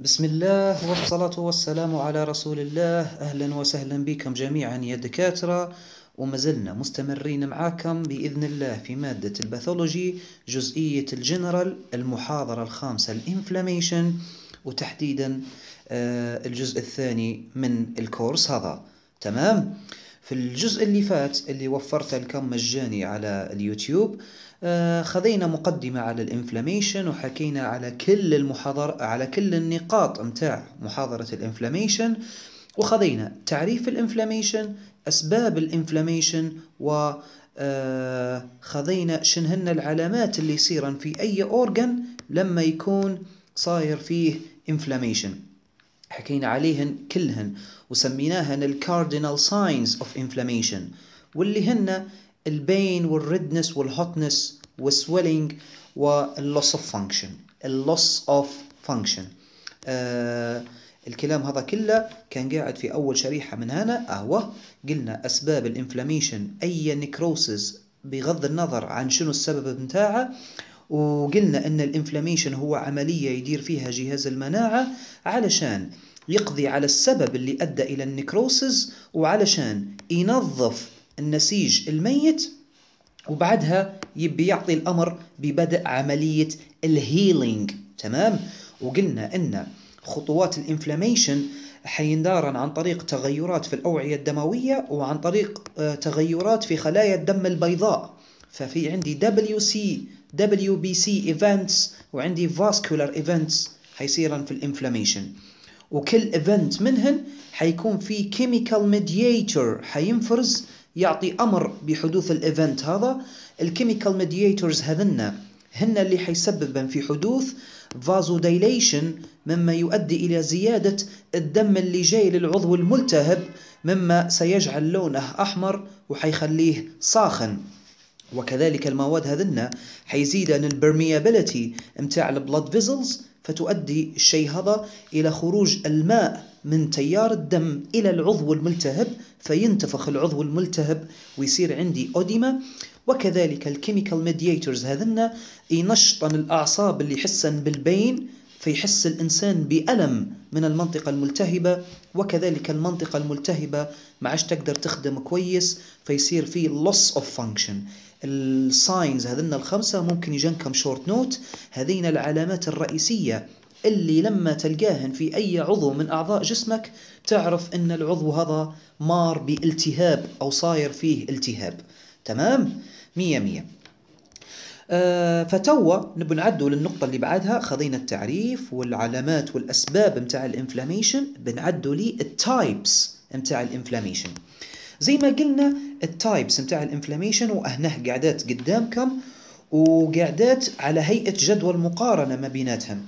بسم الله والصلاة والسلام على رسول الله أهلا وسهلا بكم جميعا يا دكاترة ومازلنا مستمرين معاكم بإذن الله في مادة الباثولوجي جزئية الجنرال المحاضرة الخامسة الانفلاميشن وتحديدا الجزء الثاني من الكورس هذا تمام؟ في الجزء اللي فات اللي وفرته لكم مجاني على اليوتيوب آه، خذينا مقدمة على الانفلاميشن وحكينا على كل المحاضر على كل النقاط متاع محاضرة الانفلاميشن وخذينا تعريف الانفلاميشن أسباب الانفلاميشن و آه، خذينا شنهن العلامات اللي يصيرن في أي أورجن لما يكون صاير فيه انفلاميشن حكينا عليهن كلهن وسميناهن الكاردينال ساينز اوف انفلاميشن واللي هن البين والردنس والهوتنس والسويلنج واللوس اوف فانكشن اللوس اوف فانكشن الكلام هذا كله كان قاعد في أول شريحة من هنا اهو قلنا أسباب الإنفلاميشن أي نكروسز بغض النظر عن شنو السبب بتاعها وقلنا أن الإنفلاميشن هو عملية يدير فيها جهاز المناعة علشان يقضي على السبب اللي أدى إلى النكروسز وعلشان ينظف النسيج الميت وبعدها يبي يعطي الأمر ببدء عملية الهيلينج تمام وقلنا أن خطوات الانفلاميشن حيندارن عن طريق تغيرات في الأوعية الدموية وعن طريق آه، تغيرات في خلايا الدم البيضاء ففي عندي دبليو دبليو سي بي سي ايفنتس وعندي فاسكولار ايفنتس حيصيرن في الانفلاميشن وكل ايفنت منهن حيكون في كيميكال ميدياتور حينفرز يعطي امر بحدوث الايفنت هذا الكيميكال ميدياتورز هذنا هن اللي حيسبب في حدوث ديليشن مما يؤدي إلى زيادة الدم اللي جاي للعضو الملتهب مما سيجعل لونه أحمر وحيخليه صاخن وكذلك المواد هذنا حيزيدن البرميابيلتي متاع البلاد فيزلز فتؤدي الشيء هذا إلى خروج الماء من تيار الدم إلى العضو الملتهب فينتفخ العضو الملتهب ويصير عندي أوديما وكذلك الكيميكال ميديتورز هذن ينشطن الأعصاب اللي يحسن بالبين فيحس الإنسان بألم من المنطقة الملتهبة وكذلك المنطقة الملتهبة ما عادش تقدر تخدم كويس فيصير فيه loss of function الساينز هذن الخمسة ممكن يجنكم شورت نوت هذين العلامات الرئيسية اللي لما تلقاهن في أي عضو من أعضاء جسمك تعرف أن العضو هذا مار بالتهاب أو صاير فيه التهاب تمام؟ مية مية آه، فتوا نبغى نعدوا للنقطة اللي بعدها خذينا التعريف والعلامات والأسباب متاع الانفلاميشن بنعدوا لي التايبس متاع الانفلاميشن زي ما قلنا التايبس متاع الانفلاميشن وهنه قاعدات قدامكم وقاعدات على هيئة جدول مقارنة ما بيناتهم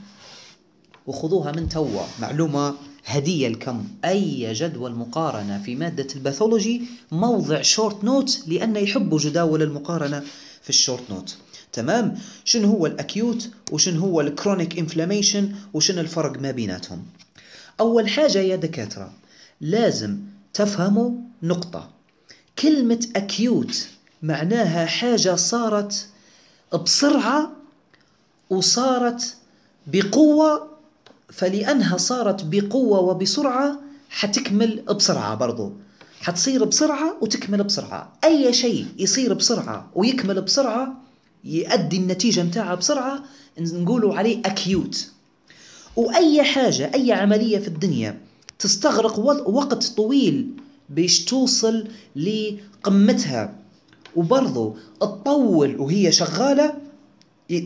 وخذوها من توا معلومة هدية الكم أي جدول مقارنة في مادة الباثولوجي موضع شورت نوت لأن يحبوا جداول المقارنة في الشورت نوت تمام شن هو الأكيوت وشن هو الكرونيك انفلاميشن وشن الفرق ما بيناتهم أول حاجة يا دكاترة لازم تفهموا نقطة كلمة أكيوت معناها حاجة صارت بسرعة وصارت بقوة فلأنها صارت بقوة وبسرعة حتكمل بسرعة برضو حتصير بسرعة وتكمل بسرعة أي شيء يصير بسرعة ويكمل بسرعة يؤدي النتيجة متاعها بسرعة نقولوا عليه أكيوت وأي حاجة أي عملية في الدنيا تستغرق وقت طويل باش توصل لقمتها وبرضو تطول وهي شغالة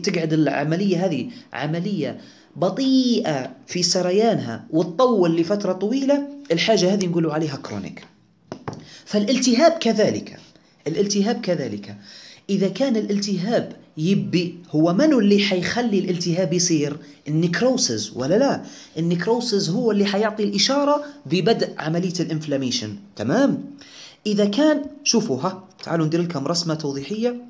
تقعد العملية هذه عملية بطيئة في سريانها وتطول لفترة طويلة الحاجة هذه نقول عليها كرونيك فالالتهاب كذلك الالتهاب كذلك إذا كان الالتهاب يبي هو منو اللي حيخلي الالتهاب يصير النكروسز ولا لا النكروسز هو اللي حيعطي الإشارة ببدء عملية الانفلاميشن تمام إذا كان شوفوا ها تعالوا ندير لكم رسمة توضيحية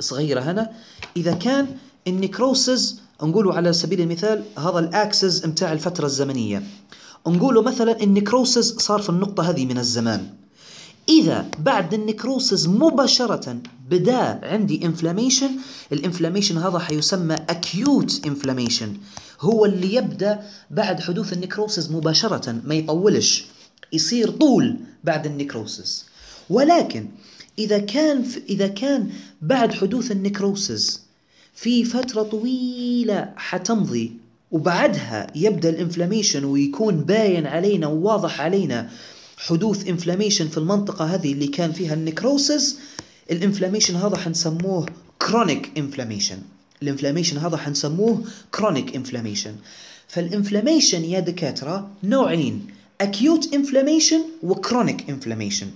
صغيرة هنا إذا كان النكروسز نقولوا على سبيل المثال هذا الاكسس متاع الفترة الزمنية نقولوا مثلا النكروسس صار في النقطة هذه من الزمان إذا بعد النكروسز مباشرة بدا عندي انفلاميشن الانفلاميشن هذا حيسمى acute inflammation هو اللي يبدأ بعد حدوث النكروسز مباشرة ما يطولش يصير طول بعد النكروسز ولكن إذا كان إذا كان بعد حدوث النكروسز في فترة طويلة حتمضي وبعدها يبدا الانفلاميشن ويكون باين علينا وواضح علينا حدوث انفلاميشن في المنطقة هذه اللي كان فيها النكروسس الانفلاميشن هذا حنسموه كرونيك انفلاميشن الانفلاميشن هذا حنسموه كرونيك انفلاميشن فالانفلاميشن يا دكاترة نوعين اكيوت انفلاميشن وكرونيك انفلاميشن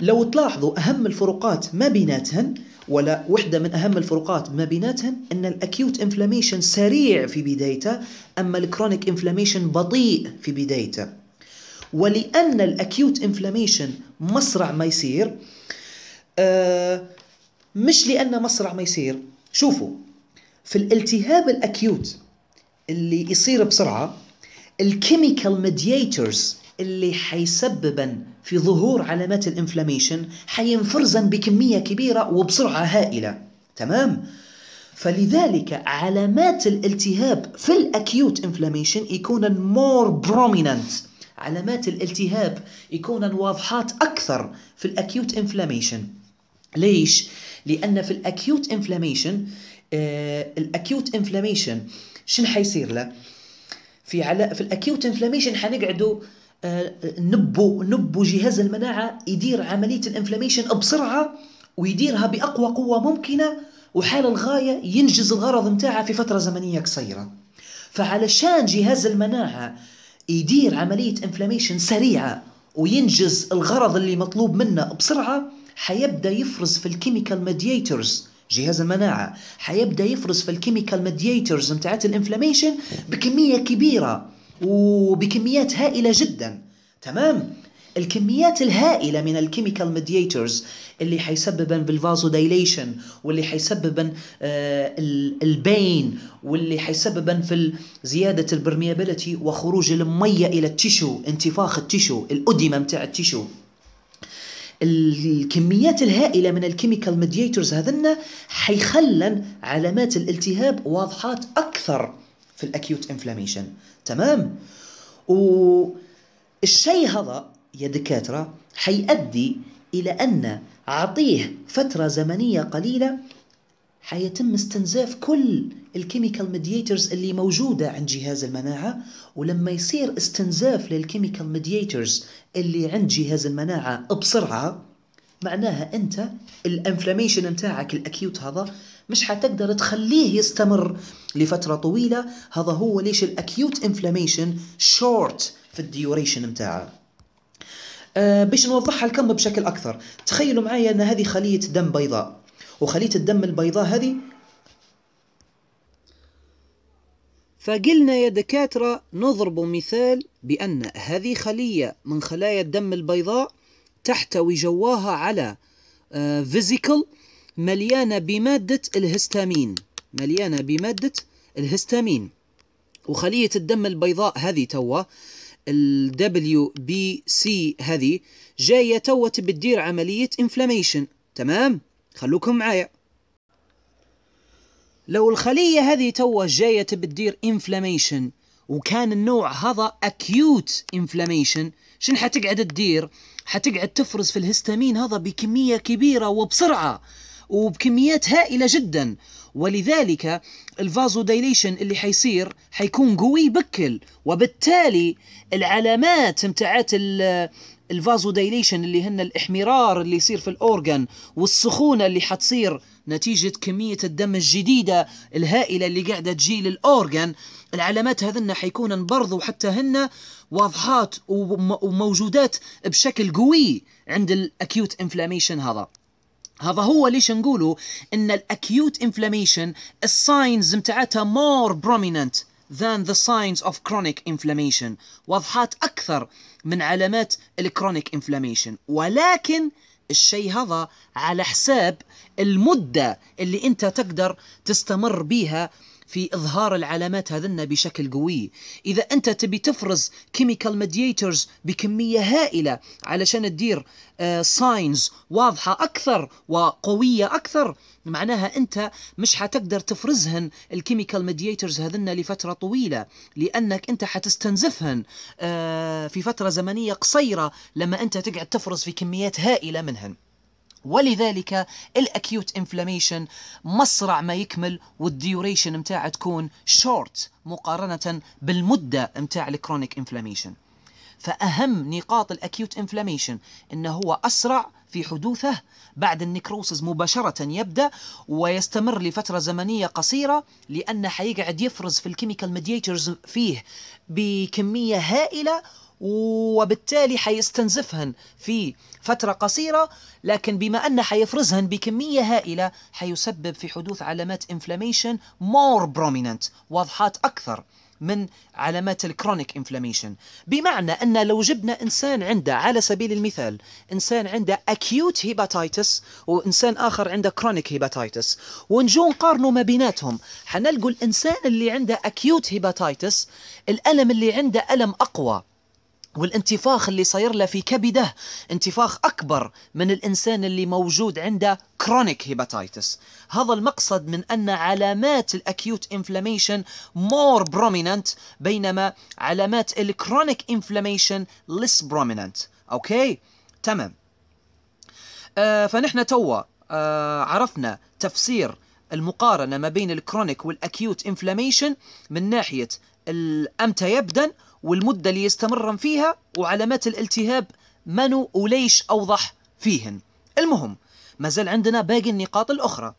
لو تلاحظوا أهم الفروقات ما بيناتهن ولا وحدة من أهم الفروقات ما بيناتهم أن الأكيوت إنفلاميشن سريع في بدايته أما الكرونيك إنفلاميشن بطيء في بدايته ولأن الأكيوت إنفلاميشن مسرع ما يصير آه مش لأن مسرع ما يصير شوفوا في الالتهاب الأكيوت اللي يصير بسرعة الكيميكال ميدياتورز اللي حيسببا في ظهور علامات الانفلاميشن حينفرزن بكمية كبيرة وبسرعة هائلة تمام؟ فلذلك علامات الالتهاب في الاكيوت انفلاميشن يكون مور بروميننت علامات الالتهاب يكون واضحات اكثر في الاكيوت انفلاميشن ليش لان في الاكيوت انفلاميشن آه، الاكيوت انفلاميشن شنو حيصير له في على في الاكيوت انفلاميشن حنقعدوا نبو نبو جهاز المناعه يدير عمليه الانفلاميشن بسرعه ويديرها باقوى قوه ممكنه وحال الغايه ينجز الغرض نتاعها في فتره زمنيه قصيره فعلشان جهاز المناعه يدير عمليه انفلاميشن سريعه وينجز الغرض اللي مطلوب منه بسرعه حيبدا يفرز في الكيميكال ميدياتورز جهاز المناعة حيبدأ يفرز في الكيميكال ميدياتورز متاعت الانفلاميشن بكمية كبيرة وبكميات هائلة جدا تمام الكميات الهائله من الكيميكال ميدياتورز اللي حيسببا بالفازو دايليشن واللي حيسببن آه البين واللي حيسببن في زياده البرميابيلتي وخروج الميه الى التيشو انتفاخ التيشو الادمه متاع التيشو الكميات الهائله من الكيميكال ميدياتورز هذنا حيخلن علامات الالتهاب واضحات اكثر في الاكيوت انفلاميشن تمام و الشيء هذا يا دكاتره حيؤدي الى ان اعطيه فتره زمنيه قليله حيتم استنزاف كل الكيميكال ميدياتورز اللي موجودة عند جهاز المناعة ولما يصير استنزاف للكيميكال ميدياتورز اللي عند جهاز المناعة بسرعة معناها انت الانفلاميشن نتاعك الاكيوت هذا مش حتقدر تخليه يستمر لفترة طويلة هذا هو ليش الاكيوت انفلاميشن شورت في الديوريشن نتاعه أه باش نوضحها الكم بشكل اكثر تخيلوا معايا ان هذه خليه دم بيضاء وخليه الدم البيضاء هذه فقلنا يا دكاترة نضرب مثال بأن هذه خلية من خلايا الدم البيضاء تحتوي جواها على فيزيكل آه، مليانة بمادة الهستامين مليانة بمادة الهستامين وخلية الدم البيضاء هذه توا ال سي هذه جاية توا تبدير عملية انفلاميشن تمام؟ خلوكم معايا لو الخلية هذه توا جاية بتدير انفلاميشن وكان النوع هذا اكيوت انفلاميشن شن حتقعد تدير حتقعد تفرز في الهستامين هذا بكمية كبيرة وبسرعة وبكميات هائلة جدا ولذلك الفازو دايليشن اللي حيصير حيكون قوي بكل وبالتالي العلامات متاعت الفازو دايليشن اللي هن الاحمرار اللي يصير في الاورجن والسخونه اللي حتصير نتيجه كميه الدم الجديده الهائله اللي قاعده تجي للاورجن العلامات هذن حيكون برضو حتى هن واضحات وموجودات بشكل قوي عند الاكيوت انفلاميشن هذا هذا هو ليش نقولوا ان الاكيوت انفلاميشن الساينز متاعتها مور بروميننت than the signs of chronic inflammation وضحات أكثر من علامات الكرونيك inflammation ولكن الشيء هذا على حساب المدة اللي انت تقدر تستمر بيها في إظهار العلامات هذن بشكل قوي إذا أنت تبي تفرز كيميكال ميدياتورز بكمية هائلة علشان تدير ساينز آه، واضحة أكثر وقوية أكثر معناها أنت مش حتقدر تفرزهن الكيميكال ميدياتورز هذن لفترة طويلة لأنك أنت حتستنزفهن آه، في فترة زمنية قصيرة لما أنت تقعد تفرز في كميات هائلة منهن ولذلك الاكيوت انفلاميشن مسرع ما يكمل والديوريشن متاعها تكون شورت مقارنه بالمده متاع الكرونيك انفلاميشن فاهم نقاط الاكيوت انفلاميشن انه هو اسرع في حدوثه بعد النكروسز مباشرة يبدأ ويستمر لفترة زمنية قصيرة لأنه حيقعد يفرز في الكيميكال ميدياتورز فيه بكمية هائلة وبالتالي حيستنزفهن في فترة قصيرة لكن بما أنه حيفرزهن بكمية هائلة حيسبب في حدوث علامات inflammation more prominent واضحات أكثر من علامات الكرونيك انفلاميشن بمعنى ان لو جبنا انسان عنده على سبيل المثال انسان عنده اكيوت هيباتايتس وانسان اخر عنده كرونيك هيباتايتس ونجو نقارنوا ما بيناتهم حنلقوا الانسان اللي عنده اكيوت هيباتايتس الالم اللي عنده الم اقوى والانتفاخ اللي صاير له في كبده انتفاخ اكبر من الانسان اللي موجود عنده كرونيك هيباتايتس هذا المقصد من ان علامات الاكيوت انفلاميشن مور بروميننت بينما علامات الكرونيك انفلاميشن لس بروميننت اوكي تمام آه فنحن توا آه عرفنا تفسير المقارنة ما بين الكرونيك والأكيوت انفلاميشن من ناحية أمتى يبدأ والمدة اللي يستمرن فيها وعلامات الالتهاب منو وليش أوضح فيهن المهم مازال عندنا باقي النقاط الأخرى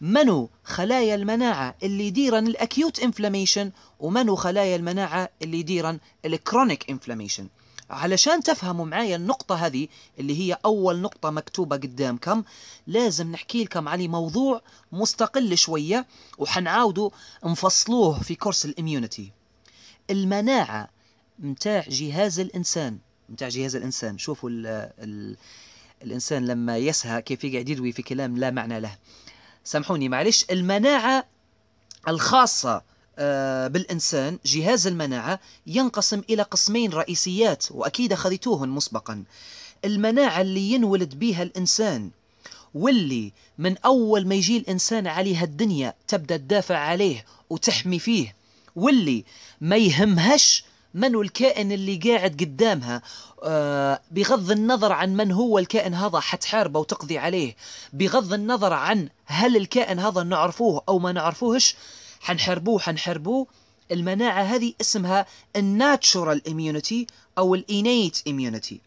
منو خلايا المناعة اللي يديرن الأكيوت إنفلاميشن ومنو خلايا المناعة اللي يديرن الكرونيك إنفلاميشن علشان تفهموا معايا النقطة هذه اللي هي أول نقطة مكتوبة قدامكم لازم نحكي لكم على موضوع مستقل شوية وحنعاودوا نفصلوه في كورس الإميونيتي المناعة متاع جهاز الإنسان متاع جهاز الإنسان شوفوا ال ال الإنسان لما يسهى كيف يقعد يدوي في كلام لا معنى له سامحوني معلش المناعة الخاصة آه، بالإنسان جهاز المناعة ينقسم إلى قسمين رئيسيات وأكيد أخذتوهن مسبقا المناعة اللي ينولد بها الإنسان واللي من أول ما يجي الإنسان عليها الدنيا تبدأ تدافع عليه وتحمي فيه واللي ما يهمهاش من الكائن اللي قاعد قدامها آه بغض النظر عن من هو الكائن هذا حتحاربه وتقضي عليه بغض النظر عن هل الكائن هذا نعرفوه أو ما نعرفوهش حنحاربوه حنحاربوه المناعة هذه اسمها الناتشورال اميونيتي أو الإنيت اميونيتي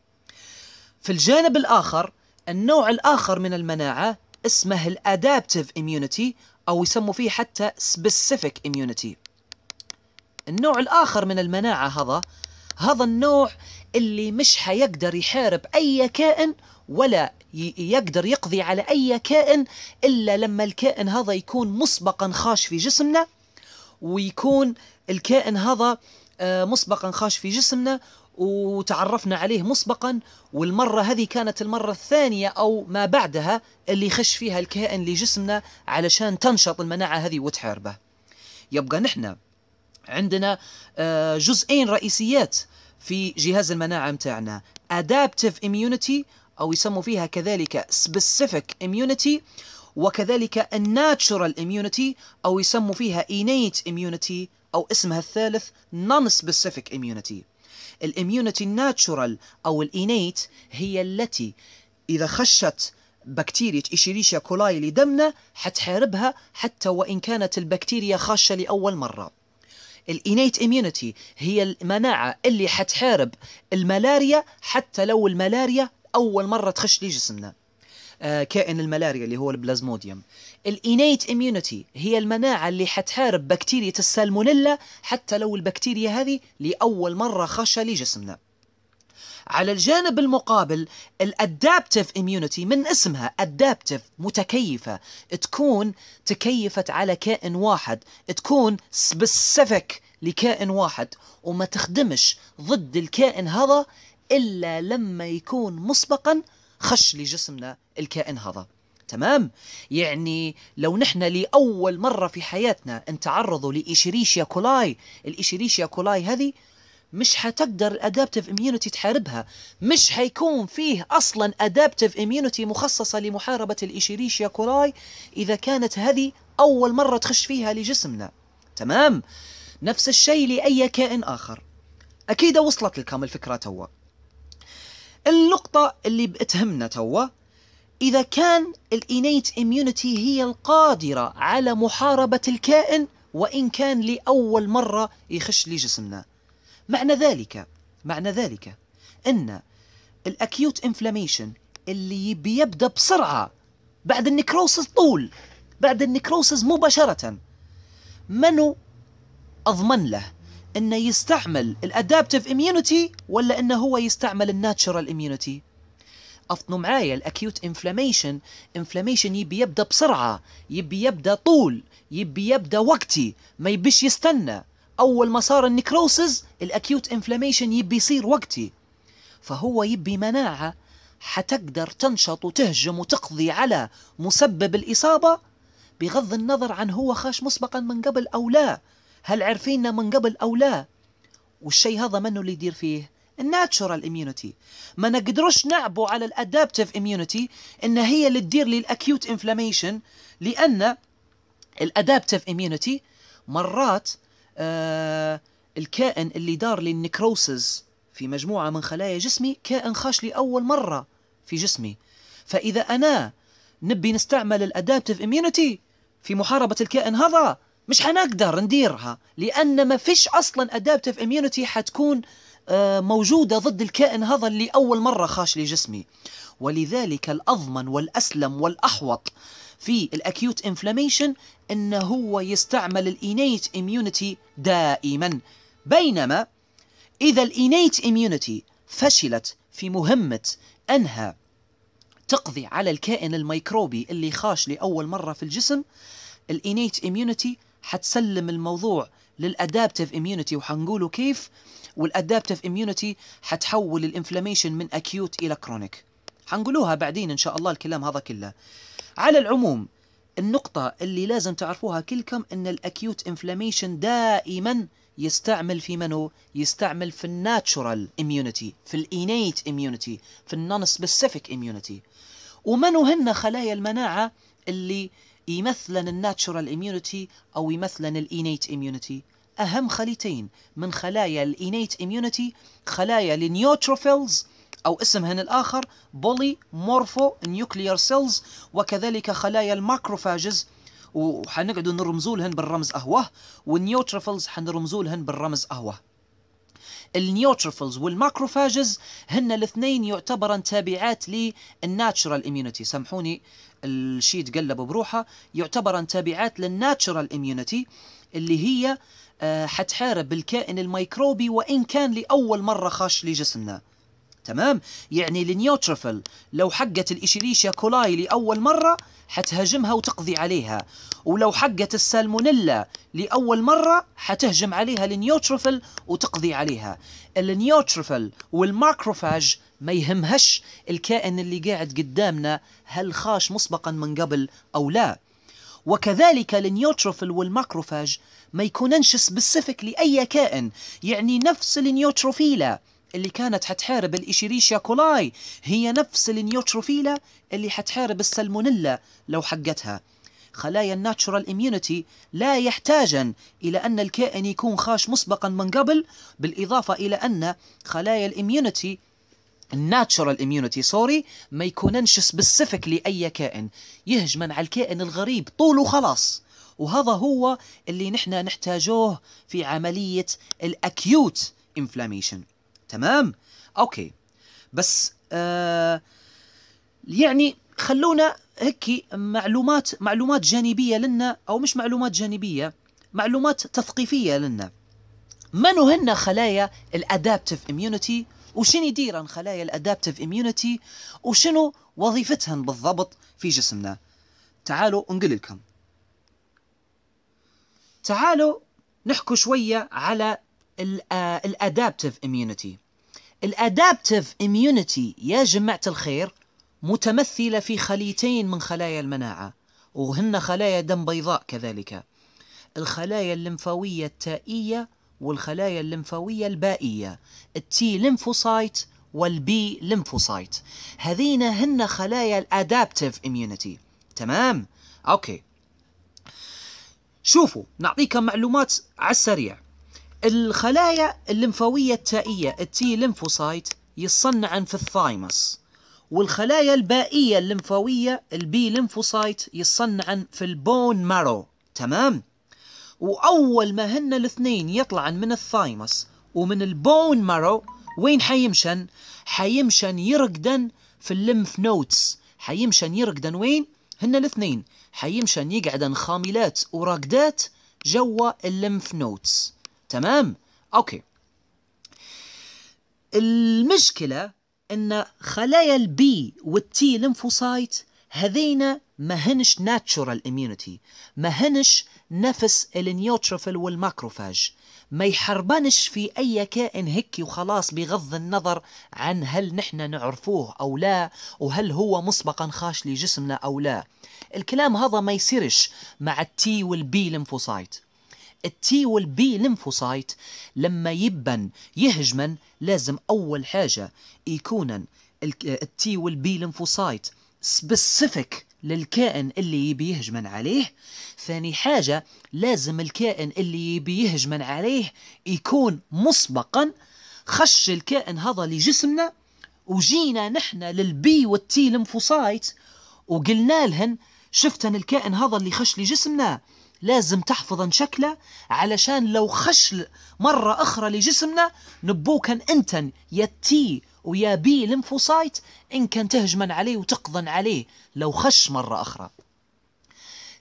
في الجانب الآخر النوع الآخر من المناعة اسمه الادابتيف اميونيتي أو يسموا فيه حتى سبيسيفيك اميونيتي النوع الآخر من المناعة هذا هذا النوع اللي مش حيقدر يحارب أي كائن ولا يقدر يقضي على أي كائن إلا لما الكائن هذا يكون مسبقا خاش في جسمنا ويكون الكائن هذا آه، مسبقا خاش في جسمنا وتعرفنا عليه مسبقا والمرة هذه كانت المرة الثانية أو ما بعدها اللي خش فيها الكائن لجسمنا علشان تنشط المناعة هذه وتحاربه يبقى نحن عندنا آه، جزئين رئيسيات في جهاز المناعة متاعنا adaptive immunity أو يسموا فيها كذلك specific immunity وكذلك الناتشورال immunity أو يسموا فيها innate immunity أو اسمها الثالث non-specific immunity الاميونيتي الناتشورال أو الإينيت هي التي إذا خشت بكتيريا إشيريشيا كولاي لدمنا حتحاربها حتى وإن كانت البكتيريا خاشة لأول مرة الانيت اميونيتي هي المناعه اللي حتحارب الملاريا حتى لو الملاريا اول مره تخش لجسمنا آه كائن الملاريا اللي هو البلازموديوم الانيت اميونيتي هي المناعه اللي حتحارب بكتيريا السالمونيلا حتى لو البكتيريا هذه لاول مره خاشه لجسمنا على الجانب المقابل الادابتف اميونيتي من اسمها ادابتف متكيفه تكون تكيفت على كائن واحد تكون سبيسيفيك لكائن واحد وما تخدمش ضد الكائن هذا الا لما يكون مسبقا خش لجسمنا الكائن هذا تمام يعني لو نحن لاول مره في حياتنا نتعرض لإشيريشيا كولاي الإشيريشيا كولاي هذه مش حتقدر الادابتيف اميونيتي تحاربها مش حيكون فيه اصلا ادابتيف اميونيتي مخصصه لمحاربه الايشيريشيا كوراي اذا كانت هذه اول مره تخش فيها لجسمنا تمام نفس الشيء لاي كائن اخر اكيد وصلت لكم الفكره توا النقطه اللي بتهمنا توا إذا كان الإنيت إميونيتي هي القادرة على محاربة الكائن وإن كان لأول مرة يخش لجسمنا معنى ذلك معنى ذلك أن الأكيوت إنفلاميشن اللي بيبدأ بسرعة بعد النكروسس طول بعد النكروسس مباشرة منو أضمن له أنه يستعمل الأدابتيف إميونيتي ولا أنه هو يستعمل الناتشرال إميونيتي أفطنوا معايا الأكيوت إنفلاميشن إنفلاميشن يبي يبدأ بسرعة يبي يبدأ طول يبي يبدأ وقتي ما يبيش يستنى اول ما صار النكروسز الاكيوت انفلاميشن يبي يصير وقتي فهو يبي مناعه حتقدر تنشط وتهجم وتقضي على مسبب الاصابه بغض النظر عن هو خاش مسبقا من قبل او لا هل عرفينا من قبل او لا والشيء هذا منه اللي يدير فيه الناتشورال اميونيتي ما نقدروش نعبوا على الادابتيف اميونيتي ان هي اللي تدير لي الاكيوت انفلاميشن لان الادابتيف اميونيتي مرات آه، الكائن اللي دار لي النكروسز في مجموعة من خلايا جسمي كائن خاش لي أول مرة في جسمي فإذا أنا نبي نستعمل الأدابتيف إميونيتي في محاربة الكائن هذا مش حنقدر نديرها لأن ما فيش أصلا أدابتيف إميونيتي حتكون آه، موجودة ضد الكائن هذا اللي أول مرة خاش لجسمي ولذلك الأضمن والأسلم والأحوط في الاكيوت انفلاميشن ان هو يستعمل الانيت اميونيتي دائما بينما اذا الانيت اميونيتي فشلت في مهمه انها تقضي على الكائن الميكروبي اللي خاش لاول مره في الجسم الانيت اميونيتي حتسلم الموضوع للادابتيف اميونيتي وحنقوله كيف والادابتيف اميونيتي حتحول الانفلاميشن من اكيوت الى كرونيك حنقولوها بعدين إن شاء الله الكلام هذا كله على العموم النقطة اللي لازم تعرفوها كلكم أن الأكيوت إنفلاميشن دائما يستعمل في منو؟ يستعمل في الناتشورال إميونيتي في الإينيت إميونيتي في النون سبيسيفيك إميونيتي ومنو هن خلايا المناعة اللي يمثلن الناتشورال إميونيتي أو يمثلن الإينيت إميونيتي أهم خليتين من خلايا الإينيت إميونيتي خلايا النيوتروفيلز أو اسمهن الآخر بولي مورفو نيوكليير سيلز وكذلك خلايا الماكروفاجز وحنقعدوا نرمزوا لهن بالرمز أهوه والنيوتروفلز حنرمزوا لهن بالرمز أهوه النيوتروفلز والماكروفاجز هن الاثنين يعتبرن تابعات للناتشرال اميونيتي سامحوني الشيء تقلب بروحه يعتبرن تابعات للناتشرال اميونيتي اللي هي آه، حتحارب الكائن الميكروبي وان كان لاول مره خاش لجسمنا تمام يعني النيوتروفيل لو حقت الإشيليشيا كولاي لأول مرة حتهاجمها وتقضي عليها ولو حقت السالمونيلا لأول مرة حتهجم عليها النيوتروفيل وتقضي عليها النيوتروفيل والماكروفاج ما يهمهش الكائن اللي قاعد قدامنا هل خاش مسبقا من قبل أو لا وكذلك النيوتروفيل والماكروفاج ما يكوننش سبيسيفيك لأي كائن يعني نفس النيوتروفيلا اللي كانت حتحارب الإشيريشيا كولاي هي نفس النيوتروفيلا اللي حتحارب السلمونيلا لو حقتها خلايا الناتشورال اميونيتي لا يحتاجن إلى أن الكائن يكون خاش مسبقا من قبل بالإضافة إلى أن خلايا الاميونيتي الناتشورال اميونيتي سوري ما يكوننش سبيسيفيك لأي كائن يهجمن على الكائن الغريب طول وخلاص وهذا هو اللي نحن نحتاجوه في عملية الأكيوت انفلاميشن تمام اوكي بس آه يعني خلونا هيك معلومات معلومات جانبيه لنا او مش معلومات جانبيه معلومات تثقيفيه لنا من هن خلايا الادابتيف اميونيتي وشن يديرن خلايا الادابتيف اميونيتي وشنو وظيفتهن بالضبط في جسمنا تعالوا نقول لكم تعالوا نحكوا شويه على الادابتيف اميونيتي الادابتيف اميونيتي يا جماعه الخير متمثله في خليتين من خلايا المناعه وهن خلايا دم بيضاء كذلك الخلايا الليمفاويه التائيه والخلايا الليمفاويه البائيه التي ليمفوسايت والبي ليمفوسايت هذين هن خلايا الادابتيف اميونيتي تمام اوكي شوفوا نعطيكم معلومات على السريع الخلايا الليمفاوية التائية التي ليمفوسايت يصنعن في الثايمس والخلايا البائية الليمفاوية البي ليمفوسايت يصنعن في البون مارو تمام وأول ما هن الاثنين يطلعن من الثايمس ومن البون مارو وين حيمشن حيمشن يرقدن في الليمف نوتس حيمشن يرقدن وين هن الاثنين حيمشن يقعدن خاملات وراقدات جوا الليمف نوتس تمام اوكي المشكله ان خلايا البي والتي لمفوسايت هذين ما هنش ناتشورال اميونيتي ما هنش نفس النيوتروفيل والماكروفاج ما يحربنش في اي كائن هيك وخلاص بغض النظر عن هل نحن نعرفوه او لا وهل هو مسبقا خاش لجسمنا او لا الكلام هذا ما يصيرش مع التي والبي لمفوسايت التي والبي لمفوسايت لما يبن يهجمن لازم أول حاجة يكون التي والبي لمفوسايت سبيسيفيك للكائن اللي يبي يهجمن عليه ثاني حاجة لازم الكائن اللي يبي يهجمن عليه يكون مسبقا خش الكائن هذا لجسمنا وجينا نحن للبي والتي لمفوسايت وقلنا لهن شفتن الكائن هذا اللي خش لجسمنا لازم تحفظن شكله علشان لو خشل مرة أخرى لجسمنا كان أنت يا تي ويا بي لمفوسايت إن كان تهجمن عليه وتقضن عليه لو خش مرة أخرى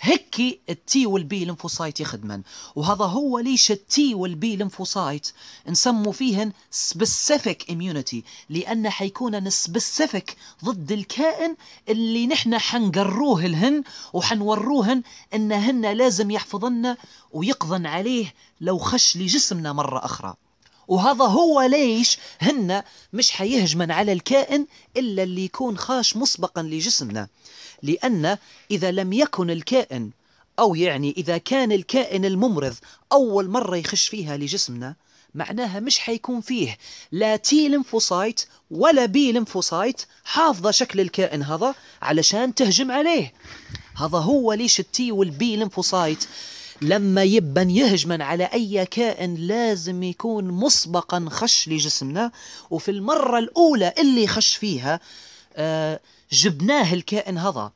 هكي التي والبي لمفوسايت يخدمن وهذا هو ليش التي والبي لمفوسايت نسموا فيهن سبيسيفيك اميونيتي لان حيكون سبيسيفيك ضد الكائن اللي نحن حنقروه لهن وحنوروهن انهن لازم يحفظن ويقضن عليه لو خش لجسمنا مره اخرى وهذا هو ليش هن مش حيهجمن على الكائن إلا اللي يكون خاش مسبقا لجسمنا لأن إذا لم يكن الكائن أو يعني إذا كان الكائن الممرض أول مرة يخش فيها لجسمنا معناها مش حيكون فيه لا تي لمفوسايت ولا بي لمفوسايت حافظة شكل الكائن هذا علشان تهجم عليه هذا هو ليش التي والبي لمفوسايت لما يبن يهجمن على أي كائن لازم يكون مسبقا خش لجسمنا وفي المرة الأولى اللي خش فيها آه، جبناه الكائن هذا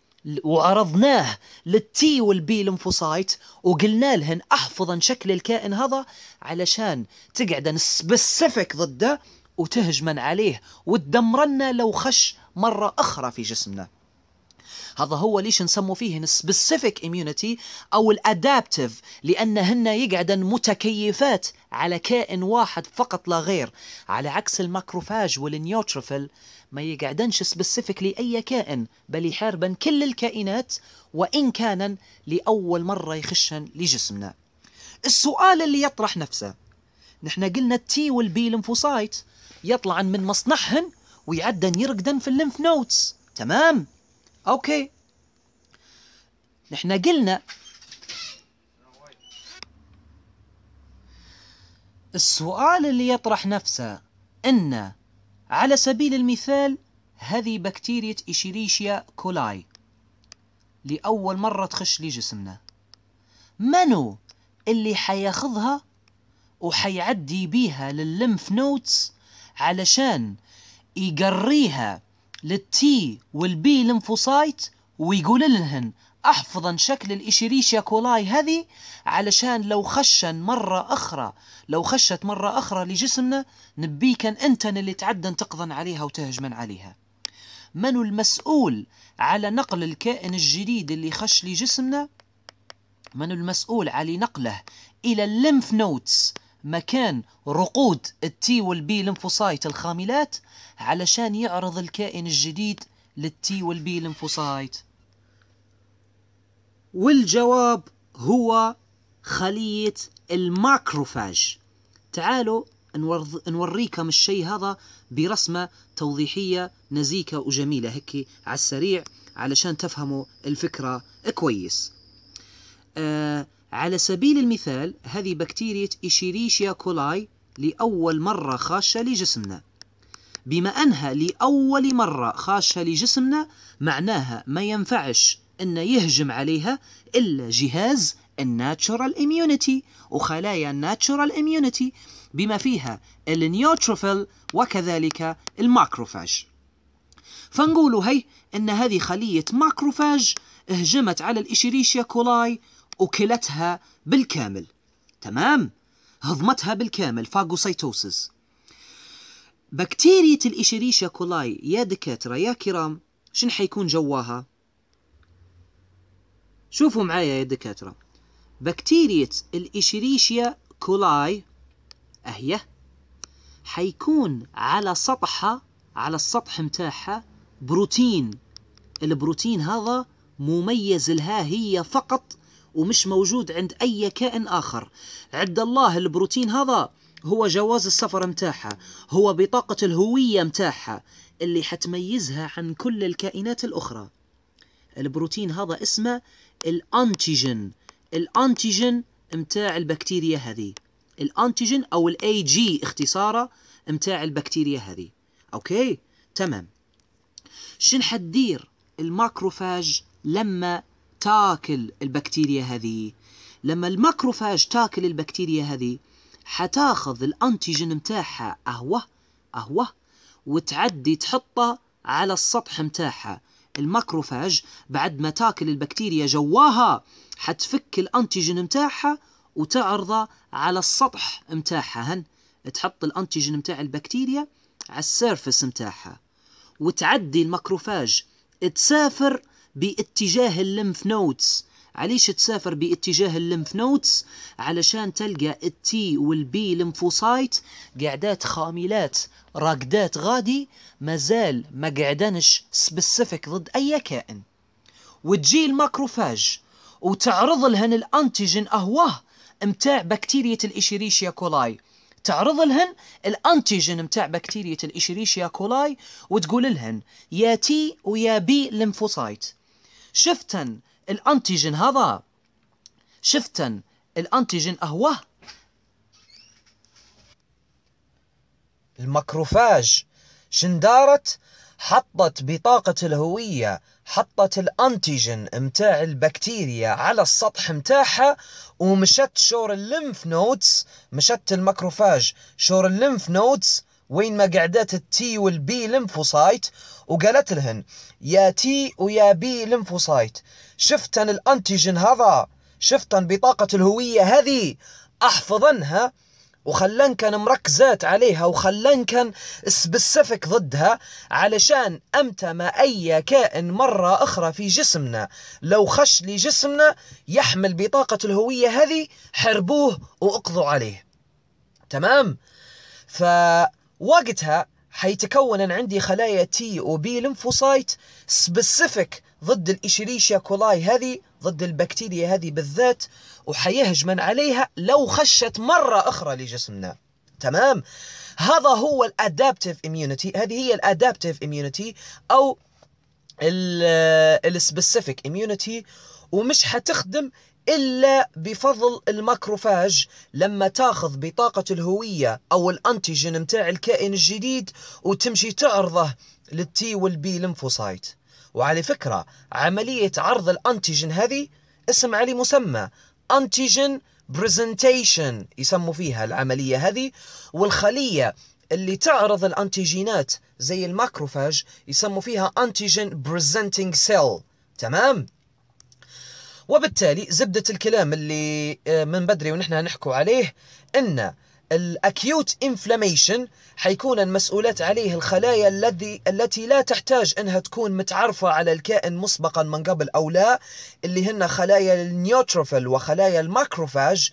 وعرضناه للتي والبي لمفوسايت وقلنا لهن احفظن شكل الكائن هذا علشان تقعدن سبيسيفيك ضده وتهجمن عليه وتدمرنا لو خش مرة أخرى في جسمنا هذا هو ليش نسموا فيه سبيسيفيك اميونيتي او الادابتيف لانهن يقعدن متكيفات على كائن واحد فقط لا غير على عكس الماكروفاج والنيوتروفيل ما يقعدنش سبيسيفيك لاي كائن بل يحاربن كل الكائنات وان كانن لاول مره يخشن لجسمنا السؤال اللي يطرح نفسه نحن قلنا التي والبي لمفوسايت يطلعن من مصنعهن ويعدن يرقدن في الليمف نوتس تمام اوكي نحن قلنا السؤال اللي يطرح نفسه ان على سبيل المثال هذه بكتيريا إشيريشيا كولاي لأول مرة تخش لجسمنا منو اللي حياخذها وحيعدي بيها لللمف نوتس علشان يقريها للتي والبي لمفوسايت ويقول لهن احفظن شكل الاشيريشيا كولاي هذه علشان لو خشن مرة اخرى لو خشت مرة اخرى لجسمنا كان انت اللي تعدن تقضن عليها وتهجمن عليها من المسؤول على نقل الكائن الجديد اللي خش لجسمنا من المسؤول على نقله الى الليمف نوتس مكان رقود التي والبي لمفوسايت الخاملات علشان يعرض الكائن الجديد للتي والبي لمفوسايت والجواب هو خلية الماكروفاج تعالوا نوريكم الشيء هذا برسمة توضيحية نزيكة وجميلة هيك على السريع علشان تفهموا الفكرة كويس آه على سبيل المثال هذه بكتيريا إشيريشيا كولاي لأول مرة خاشة لجسمنا بما أنها لأول مرة خاشة لجسمنا معناها ما ينفعش أن يهجم عليها إلا جهاز الناتشورال إميونيتي وخلايا الناتشورال إميونيتي بما فيها النيوتروفيل وكذلك الماكروفاج فنقولوا هي أن هذه خلية ماكروفاج هجمت على الإشيريشيا كولاي أكلتها بالكامل تمام هضمتها بالكامل فاجوسيتوسيس بكتيريا الإشيريشيا كولاي يا دكاترة يا كرام شن حيكون جواها شوفوا معايا يا دكاترة بكتيريا الإشيريشيا كولاي أهي حيكون على سطحها على السطح متاعها بروتين البروتين هذا مميز لها هي فقط ومش موجود عند أي كائن آخر عند الله البروتين هذا هو جواز السفر متاعها هو بطاقة الهوية متاعها اللي حتميزها عن كل الكائنات الأخرى البروتين هذا اسمه الأنتيجين الأنتيجين متاع البكتيريا هذه الأنتيجين أو الاي جي اختصاره متاع البكتيريا هذه أوكي تمام شن حتدير الماكروفاج لما تاكل البكتيريا هذه لما الماكروفاج تاكل البكتيريا هذه حتاخذ الانتيجين متاعها اهو اهو وتعدي تحطه على السطح متاعها الماكروفاج بعد ما تاكل البكتيريا جواها حتفك الانتيجين متاعها وتعرضه على السطح متاعها هن تحط الانتيجين متاع البكتيريا على السيرفس متاعها وتعدي الماكروفاج تسافر باتجاه اللمف نوتس علاش تسافر باتجاه اللمف نوتس علشان تلقى التي والبي لمفوسايت قاعدات خاملات راقدات غادي مازال ما قعدنش سبيسيفيك ضد اي كائن وتجي الماكروفاج وتعرض لهن الانتيجين اهواه متاع بكتيريا الإشيريشيا كولاي تعرض لهن الانتيجين متاع بكتيريا الإشيريشيا كولاي وتقول لهن يا تي ويا بي لمفوسايت شفتن الانتيجين هذا شفتن الانتيجين اهوه المكروفاج شندارت حطت بطاقة الهوية حطت الأنتيجين متاع البكتيريا على السطح متاعها ومشت شور الليمف نودز مشت المكروفاج شور الليمف نودز وين ما قعدت التي والبي لمفوسايت وقالت لهن يا تي ويا بي لمفوسايت شفتن الانتيجن هذا شفتن بطاقة الهوية هذه احفظنها وخلن كان مركزات عليها وخلن كان سبسفك ضدها علشان أمتى ما أي كائن مرة أخرى في جسمنا لو خش لجسمنا يحمل بطاقة الهوية هذه حربوه وأقضوا عليه تمام فوقتها حيتكون انا عندي خلايا تي وبي بي لمفوسايت سبيسيفيك ضد الإشريشيا كولاي هذه ضد البكتيريا هذه بالذات وحيهجمن عليها لو خشت مرة أخرى لجسمنا تمام هذا هو الادابتيف اميونيتي هذه هي الادابتيف اميونيتي او السبيسيفيك اميونيتي ومش حتخدم إلا بفضل الماكروفاج لما تاخذ بطاقة الهوية أو الأنتيجين متاع الكائن الجديد وتمشي تعرضه للتي والبي لمفوسايت وعلى فكرة عملية عرض الأنتيجين هذه اسم علي مسمى أنتيجين برزنتيشن يسموا فيها العملية هذه والخلية اللي تعرض الأنتيجينات زي الماكروفاج يسموا فيها أنتيجين بريزنتينج سيل تمام؟ وبالتالي زبدة الكلام اللي آه، من بدري ونحن نحكو عليه أن الاكيوت انفلاميشن حيكون المسؤولات عليه الخلايا الذي التي لا تحتاج انها تكون متعرفه على الكائن مسبقا من قبل او لا اللي هن خلايا النيوتروفيل وخلايا الماكروفاج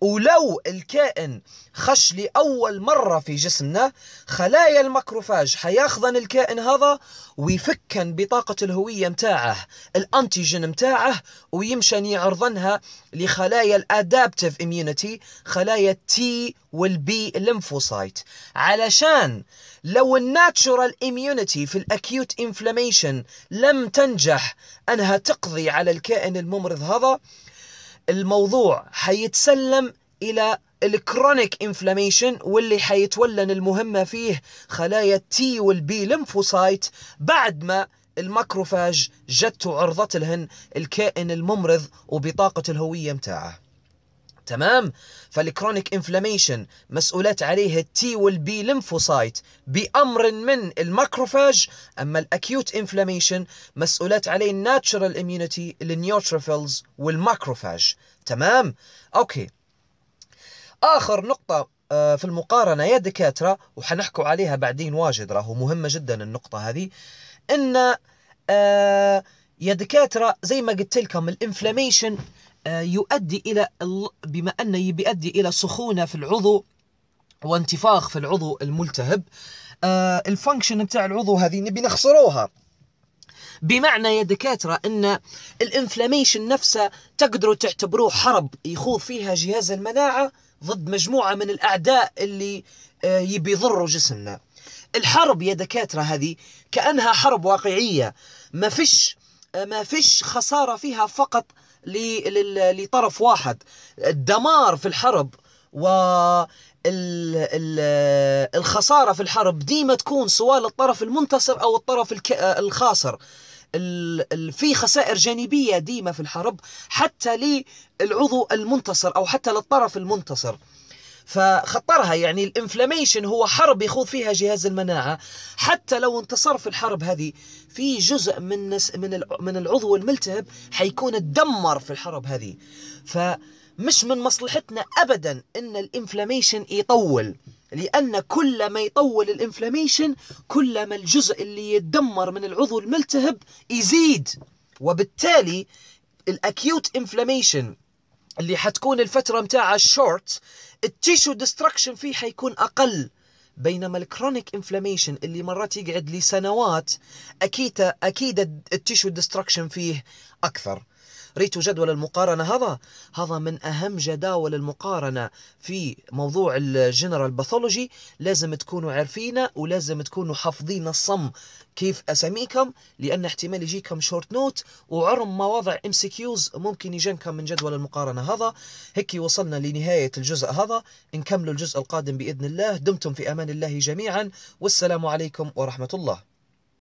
ولو الكائن خش لأول مرة في جسمنا خلايا المكروفاج حياخذن الكائن هذا ويفكن بطاقة الهوية متاعه الأنتيجين متاعه ويمشن يعرضنها لخلايا الأدابتيف إميونيتي خلايا التي والبي الليمفوسايت علشان لو الناتشورال إميونيتي في الأكيوت إنفلاميشن لم تنجح أنها تقضي على الكائن الممرض هذا الموضوع حيتسلم إلى الكرونيك انفلاميشن واللي حيتولن المهمة فيه خلايا التي والبي لمفوسايت بعد ما الماكروفاج جت عرضت لهن الكائن الممرض وبطاقة الهوية متاعه تمام فالكرونيك انفلاميشن مسؤولات عليه التي والبي لمفوسايت بامر من الماكروفاج اما الاكيوت انفلاميشن مسؤولات عليه الناتشرال اميونيتي النيوتروفيلز والماكروفاج تمام اوكي اخر نقطه آه، في المقارنه يا دكاتره وحنحكوا عليها بعدين واجد راهو مهمه جدا النقطه هذه ان آه يا دكاتره زي ما قلت لكم الانفلاميشن آه، يؤدي إلى بما أنه يؤدي إلى سخونة في العضو وانتفاخ في العضو الملتهب آه، الفانكشن بتاع العضو هذه نبي نخسروها بمعنى يا دكاترة أن الانفلاميشن نفسه تقدروا تعتبروه حرب يخوض فيها جهاز المناعة ضد مجموعة من الأعداء اللي آه، يبي يضروا جسمنا الحرب يا دكاترة هذه كأنها حرب واقعية ما فيش ما فيش خسارة فيها فقط لطرف واحد الدمار في الحرب و الخسارة في الحرب ديما تكون سواء للطرف المنتصر أو الطرف الخاسر في خسائر جانبية ديما في الحرب حتى للعضو المنتصر أو حتى للطرف المنتصر فخطرها يعني الانفلاميشن هو حرب يخوض فيها جهاز المناعه حتى لو انتصر في الحرب هذه في جزء من من من العضو الملتهب حيكون تدمر في الحرب هذه فمش من مصلحتنا ابدا ان الانفلاميشن يطول لأن كل ما يطول الانفلاميشن كل ما الجزء اللي يتدمر من العضو الملتهب يزيد وبالتالي الاكيوت انفلاميشن اللي حتكون الفتره متاعها الشورت التيشو ديستركشن فيه حيكون اقل بينما الكرونيك انفلاميشن اللي مرات يقعد لسنوات اكيد اكيد التيشو ديستركشن فيه اكثر ريتوا جدول المقارنة هذا هذا من أهم جداول المقارنة في موضوع الجنرال باثولوجي لازم تكونوا عارفينه ولازم تكونوا حافظين الصم كيف أساميكم لأن احتمال يجيكم شورت نوت وعرم ما وضع ام سي كيوز ممكن يجنكم من جدول المقارنة هذا هيك وصلنا لنهاية الجزء هذا نكملوا الجزء القادم بإذن الله دمتم في أمان الله جميعا والسلام عليكم ورحمة الله